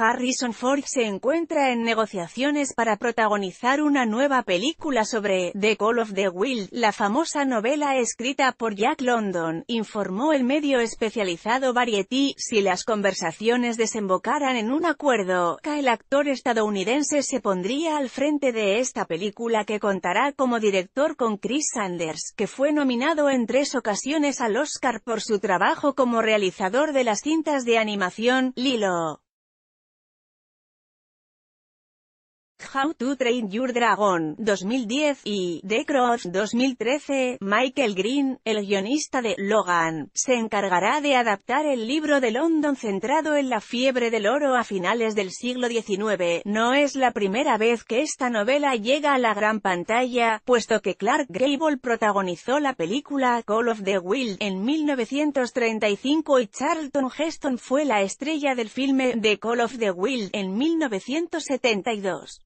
Harrison Ford se encuentra en negociaciones para protagonizar una nueva película sobre The Call of the Will, la famosa novela escrita por Jack London, informó el medio especializado Variety. Si las conversaciones desembocaran en un acuerdo, el actor estadounidense se pondría al frente de esta película que contará como director con Chris Sanders, que fue nominado en tres ocasiones al Oscar por su trabajo como realizador de las cintas de animación, Lilo. How to Train Your Dragon 2010 y The Cross 2013, Michael Green, el guionista de Logan, se encargará de adaptar el libro de London centrado en la fiebre del oro a finales del siglo XIX. No es la primera vez que esta novela llega a la gran pantalla, puesto que Clark Gable protagonizó la película Call of the Wild en 1935 y Charlton Heston fue la estrella del filme The Call of the Wild en 1972.